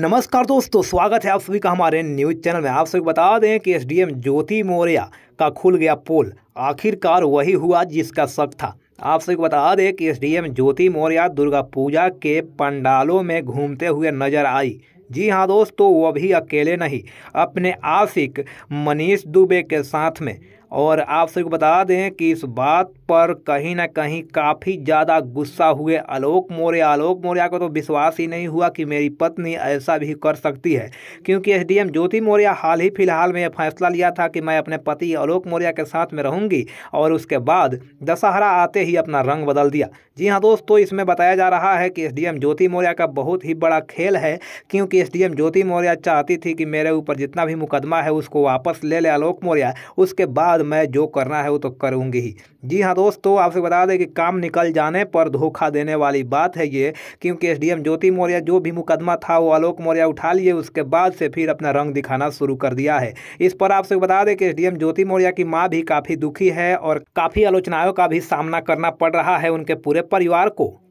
नमस्कार दोस्तों स्वागत है आप सभी का हमारे न्यूज चैनल में आप सभी बता दें कि एसडीएम ज्योति मौर्य का खुल गया पोल आखिरकार वही हुआ जिसका शक था आप सभी को बता दें कि एसडीएम ज्योति मौर्य दुर्गा पूजा के पंडालों में घूमते हुए नजर आई जी हाँ दोस्तों वह भी अकेले नहीं अपने आशिक मनीष दुबे के साथ में और आप सभी को बता दें कि इस बात पर कहीं ना कहीं काफ़ी ज़्यादा गुस्सा हुए आलोक मौर्य आलोक मौर्य को तो विश्वास ही नहीं हुआ कि मेरी पत्नी ऐसा भी कर सकती है क्योंकि एसडीएम ज्योति मौर्य हाल ही फिलहाल में फैसला लिया था कि मैं अपने पति आलोक मौर्य के साथ में रहूँगी और उसके बाद दशहरा आते ही अपना रंग बदल दिया जी हाँ दोस्तों इसमें बताया जा रहा है कि एम ज्योति मौर्य का बहुत ही बड़ा खेल है क्योंकि एम ज्योति मौर्य चाहती थी कि मेरे ऊपर जितना भी मुकदमा है उसको वापस ले ले आलोक मौर्य उसके बाद मैं जो करना है वो तो करूँगी ही जी हाँ दोस्तों आपसे बता दें कि काम निकल जाने पर धोखा देने वाली बात है ये क्योंकि एसडीएम ज्योति मौर्य जो भी मुकदमा था वो आलोक मौर्य उठा लिए उसके बाद से फिर अपना रंग दिखाना शुरू कर दिया है इस पर आपसे बता दें कि एसडीएम ज्योति मौर्य की माँ भी काफ़ी दुखी है और काफ़ी आलोचनाओं का भी सामना करना पड़ रहा है उनके पूरे परिवार को